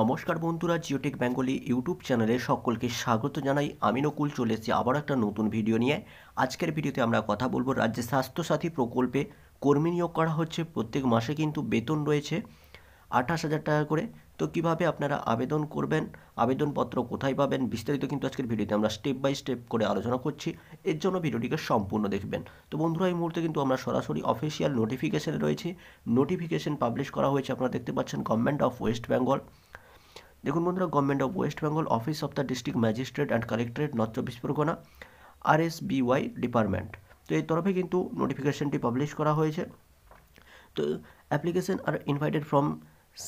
নমস্কার বন্ধুরা Geotech Bengali YouTube চ্যানেলে সকলকে স্বাগত জানাই আমি নকুল চলে এসেছি আবার একটা নতুন ভিডিও নিয়ে আজকের ভিডিওতে আমরা কথা বলবো রাজ্যে স্বাস্থ্যসাথী প্রকল্পে কর্মী নিয়োগ করা হচ্ছে প্রত্যেক মাসে কিন্তু বেতন রয়েছে আঠাশ হাজার টাকা করে তো কিভাবে আপনারা আবেদন করবেন আবেদনপত্র কোথায় পাবেন বিস্তারিত কিন্তু আজকের ভিডিওতে আমরা স্টেপ বাই স্টেপ করে আলোচনা করছি এর জন্য ভিডিওটিকে সম্পূর্ণ দেখবেন তো বন্ধুরা এই মুহূর্তে কিন্তু আমরা সরাসরি অফিসিয়াল নোটিফিকেশানে রয়েছে নোটিফিকেশন পাবলিশ করা হয়েছে আপনারা দেখতে পাচ্ছেন গভর্নমেন্ট অফ ওয়েস্ট বেঙ্গল দেখুন বন্ধুরা government of West Bengal office of the district magistrate and collectorate north চব্বিশ Pargana R S B Y department তো এই তরফে কিন্তু নোটিফিকেশনটি পাবলিশ করা হয়েছে তো application are invited from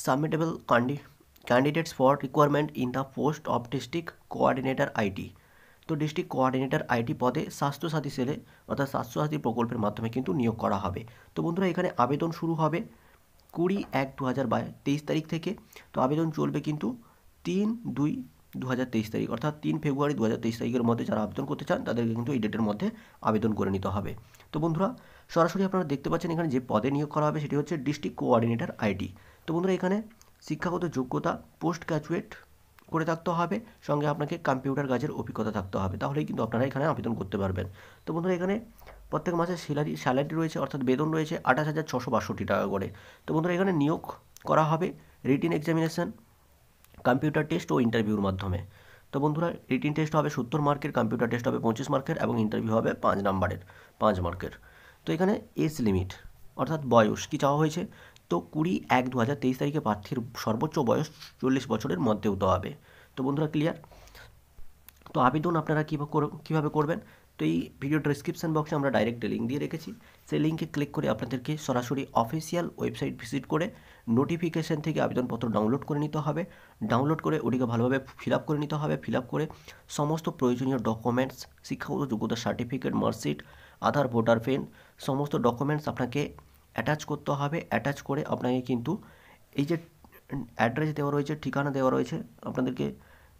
submittable কান্ডি candidates for requirement in the post of district coordinator IT তো ডিস্ট্রিক্ট কোয়ার্ডিনেটর আইটি পদে স্বাস্থ্যসাথী সেলে অর্থাৎ স্বাস্থ্যসাথী প্রকল্পের মাধ্যমে কিন্তু নিয়োগ করা হবে তো বন্ধুরা এখানে আবেদন শুরু হবে কুড়ি এক দু হাজার তেইশ তারিখ থেকে তো আবেদন চলবে কিন্তু তিন দুই দু তেইশ তারিখ অর্থাৎ তিন ফেব্রুয়ারি দু হাজার তেইশ তারিখের মধ্যে যারা আবেদন করতে চান তাদেরকে কিন্তু এই ডেটের মধ্যে আবেদন করে নিতে হবে তো বন্ধুরা সরাসরি আপনারা দেখতে পাচ্ছেন এখানে যে পদে নিয়োগ করা হবে সেটি হচ্ছে ডিস্ট্রিক্ট কোঅর্ডিনেটর আইডি তো বন্ধুরা এখানে শিক্ষাগত যোগ্যতা পোস্ট গ্র্যাজুয়েট করে থাকতে হবে সঙ্গে আপনাকে কম্পিউটার কাজের অভিজ্ঞতা থাকতে হবে তাহলেই কিন্তু আপনারা এখানে আবেদন করতে পারবেন তো বন্ধুরা এখানে প্রত্যেক মাসে স্যালারি স্যালারি রয়েছে অর্থাৎ বেতন রয়েছে আঠাশ হাজার ছশো বাষট্টি টাকা করে তো বন্ধুরা এখানে নিয়োগ করা হবে রিটিন এক্সামিনেশান কম্পিউটার টেস্ট ও ইন্টারভিউর মাধ্যমে তো বন্ধুরা রিটিন টেস্ট হবে সত্তর মার্কের কম্পিউটার টেস্ট হবে পঁচিশ মার্কের এবং ইন্টারভিউ হবে পাঁচ নাম্বারের পাঁচ মার্কের তো এখানে এজ লিমিট অর্থাৎ বয়স কী চাওয়া হয়েছে তো কুড়ি এক দু হাজার তেইশ তারিখে প্রার্থীর সর্বোচ্চ বয়স চল্লিশ বছরের মধ্যে হতে হবে তো বন্ধুরা ক্লিয়ার তো আবেদন আপনারা কীভাবে কীভাবে করবেন তো এই ভিডিও ডিসক্রিপশান বক্সে আমরা ডাইরেক্ট লিঙ্ক দিয়ে রেখেছি সেই লিঙ্কে ক্লিক করে আপনাদেরকে সরাসরি অফিসিয়াল ওয়েবসাইট ভিজিট করে নোটিফিকেশান থেকে আবেদনপত্র ডাউনলোড করে নিতে হবে ডাউনলোড করে ওটিকে ভালোভাবে ফিল আপ করে নিতে হবে ফিল আপ করে সমস্ত প্রয়োজনীয় ডকুমেন্টস শিক্ষাগত যোগ্যতা certificate marksheet Aadhaar voter PAN সমস্ত ডকুমেন্টস আপনাকে অ্যাটাচ করতে হবে অ্যাটাচ করে আপনাকে কিন্তু এই যে অ্যাড্রেস দেওয়া রয়েছে ঠিকানা দেওয়া রয়েছে আপনাদেরকে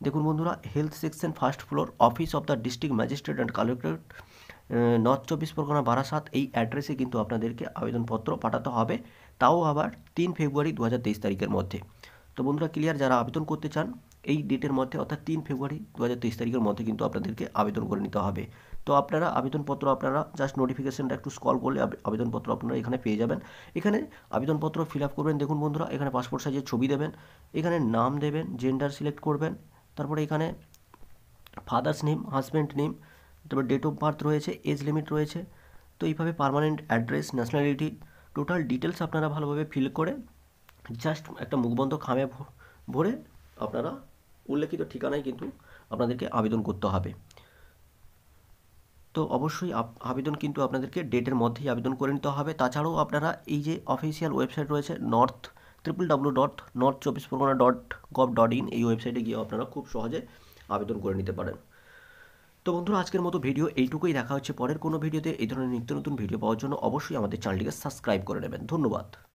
দেখুন বন্ধুরা health section first floor office of the district magistrate and collectorate north চব্বিশ পরগনা বারাসাত এই অ্যাড্রেসে কিন্তু আপনাদেরকে আবেদনপত্র পাঠাতে হবে তাও আবার তিন ফেব্রুয়ারি দু তারিখের মধ্যে তো বন্ধুরা ক্লিয়ার যারা আবেদন করতে চান এই ডেটের মধ্যে অর্থাৎ তিন ফেব্রুয়ারি দু তারিখের মধ্যে কিন্তু আপনাদেরকে আবেদন করে নিতে হবে তো আপনারা আবেদনপত্র আপনারা জাস্ট নোটিফিকেশানটা একটু স্কল করলে আবেদনপত্র আপনারা এখানে পেয়ে যাবেন এখানে আবেদনপত্র ফিল আপ করবেন দেখুন বন্ধুরা এখানে পাসপোর্ট সাইজের ছবি দেবেন এখানে নাম দেবেন জেন্ডার সিলেক্ট করবেন তারপরে এখানে ফাদার্স নেম হাজব্যান্ড নেম তারপর ডেট অফ বার্থ রয়েছে এজ লিমিট রয়েছে তো এইভাবে permanent address nationality total details আপনারা ভালোভাবে ফিল করে জাস্ট একটা মুখবন্ধ খামে ভরে আপনারা উল্লেখিত ঠিকানায় কিন্তু আপনাদেরকে আবেদন করতে হবে তো অবশ্যই আবেদন কিন্তু আপনাদেরকে ডেটের মধ্যেই আবেদন করে নিতে হবে তাছাড়াও আপনারা এই যে অফিসিয়াল ওয়েবসাইট রয়েছে north triple W dot north চব্বিশ Pargana dot gov dot in এই ওয়েবসাইটে গিয়েও আপনারা খুব সহজে আবেদন করে নিতে পারেন তো বন্ধুরা আজকের মতো ভিডিও এইটুকুই দেখা হচ্ছে পরের কোনো ভিডিওতে এই ধরনের নিত্য নতুন ভিডিও পাওয়ার জন্য অবশ্যই আমাদের চ্যানেলটিকে সাবস্ক্রাইব করে নেবেন ধন্যবাদ